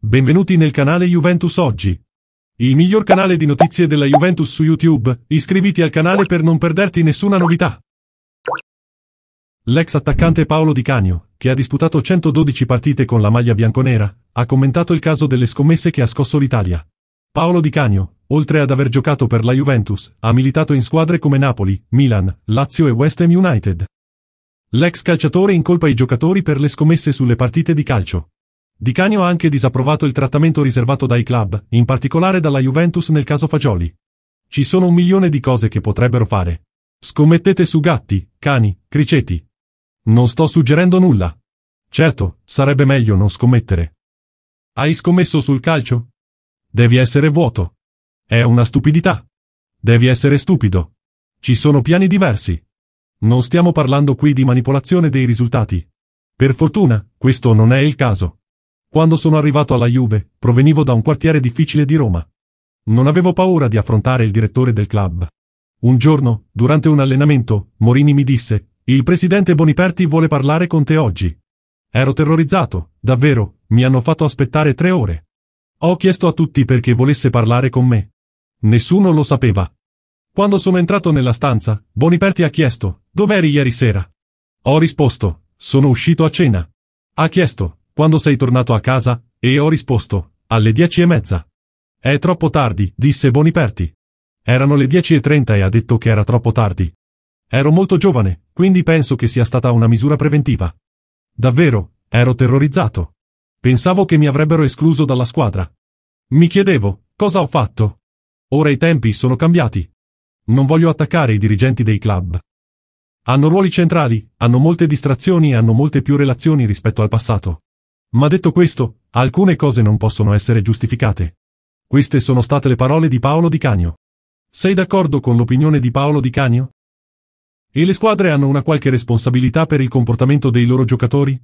Benvenuti nel canale Juventus Oggi. Il miglior canale di notizie della Juventus su YouTube, iscriviti al canale per non perderti nessuna novità. L'ex attaccante Paolo Di Canio, che ha disputato 112 partite con la maglia bianconera, ha commentato il caso delle scommesse che ha scosso l'Italia. Paolo Di Canio, oltre ad aver giocato per la Juventus, ha militato in squadre come Napoli, Milan, Lazio e West Ham United. L'ex calciatore incolpa i giocatori per le scommesse sulle partite di calcio. Di Canio ha anche disapprovato il trattamento riservato dai club, in particolare dalla Juventus nel caso Fagioli. Ci sono un milione di cose che potrebbero fare. Scommettete su gatti, cani, criceti. Non sto suggerendo nulla. Certo, sarebbe meglio non scommettere. Hai scommesso sul calcio? Devi essere vuoto. È una stupidità. Devi essere stupido. Ci sono piani diversi. Non stiamo parlando qui di manipolazione dei risultati. Per fortuna, questo non è il caso. Quando sono arrivato alla Juve, provenivo da un quartiere difficile di Roma. Non avevo paura di affrontare il direttore del club. Un giorno, durante un allenamento, Morini mi disse, il presidente Boniperti vuole parlare con te oggi. Ero terrorizzato, davvero, mi hanno fatto aspettare tre ore. Ho chiesto a tutti perché volesse parlare con me. Nessuno lo sapeva. Quando sono entrato nella stanza, Boniperti ha chiesto, dov'eri ieri sera? Ho risposto, sono uscito a cena. Ha chiesto, quando sei tornato a casa? E ho risposto, alle dieci e mezza. È troppo tardi, disse Boniperti. Erano le dieci e trenta e ha detto che era troppo tardi. Ero molto giovane, quindi penso che sia stata una misura preventiva. Davvero, ero terrorizzato. Pensavo che mi avrebbero escluso dalla squadra. Mi chiedevo, cosa ho fatto? Ora i tempi sono cambiati. Non voglio attaccare i dirigenti dei club. Hanno ruoli centrali, hanno molte distrazioni e hanno molte più relazioni rispetto al passato. Ma detto questo, alcune cose non possono essere giustificate. Queste sono state le parole di Paolo Di Canio. Sei d'accordo con l'opinione di Paolo Di Canio? E le squadre hanno una qualche responsabilità per il comportamento dei loro giocatori?